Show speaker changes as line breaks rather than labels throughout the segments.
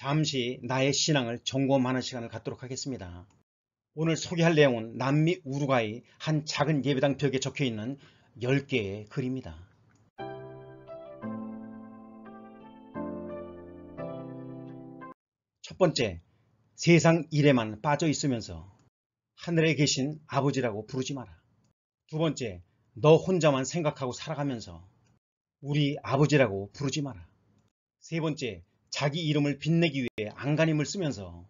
잠시 나의 신앙을 점검하는 시간을 갖도록 하겠습니다. 오늘 소개할 내용은 남미 우루과이 한 작은 예배당 벽에 적혀있는 10개의 글입니다. 첫 번째, 세상 일에만 빠져 있으면서 하늘에 계신 아버지라고 부르지 마라. 두 번째, 너 혼자만 생각하고 살아가면서 우리 아버지라고 부르지 마라. 세 번째, 자기 이름을 빛내기 위해 안간힘을 쓰면서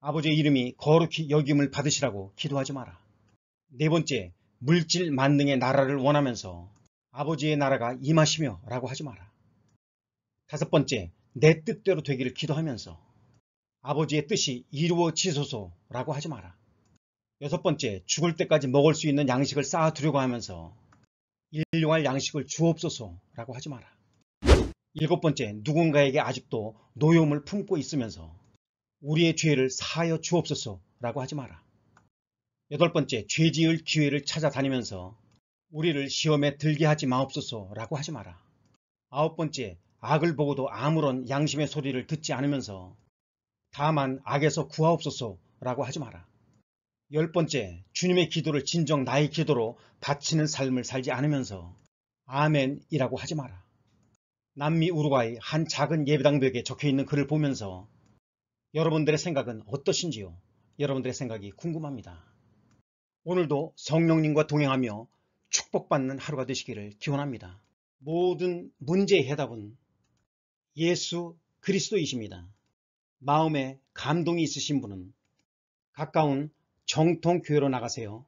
아버지의 이름이 거룩히 여김을 받으시라고 기도하지 마라. 네 번째, 물질 만능의 나라를 원하면서 아버지의 나라가 임하시며 라고 하지 마라. 다섯 번째, 내 뜻대로 되기를 기도하면서 아버지의 뜻이 이루어지소서 라고 하지 마라. 여섯 번째, 죽을 때까지 먹을 수 있는 양식을 쌓아두려고 하면서 일용할 양식을 주옵소서 라고 하지 마라. 일곱 번째, 누군가에게 아직도 노여움을 품고 있으면서 우리의 죄를 사하여 주옵소서 라고 하지 마라. 여덟 번째, 죄 지을 기회를 찾아다니면서 우리를 시험에 들게 하지 마옵소서 라고 하지 마라. 아홉 번째, 악을 보고도 아무런 양심의 소리를 듣지 않으면서 다만 악에서 구하옵소서 라고 하지 마라. 열 번째, 주님의 기도를 진정 나의 기도로 바치는 삶을 살지 않으면서 아멘이라고 하지 마라. 남미 우루과이 한 작은 예배당벽에 적혀있는 글을 보면서 여러분들의 생각은 어떠신지요? 여러분들의 생각이 궁금합니다. 오늘도 성령님과 동행하며 축복받는 하루가 되시기를 기원합니다. 모든 문제의 해답은 예수 그리스도이십니다. 마음에 감동이 있으신 분은 가까운 정통교회로 나가세요.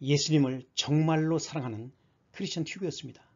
예수님을 정말로 사랑하는 크리스천 튜브였습니다.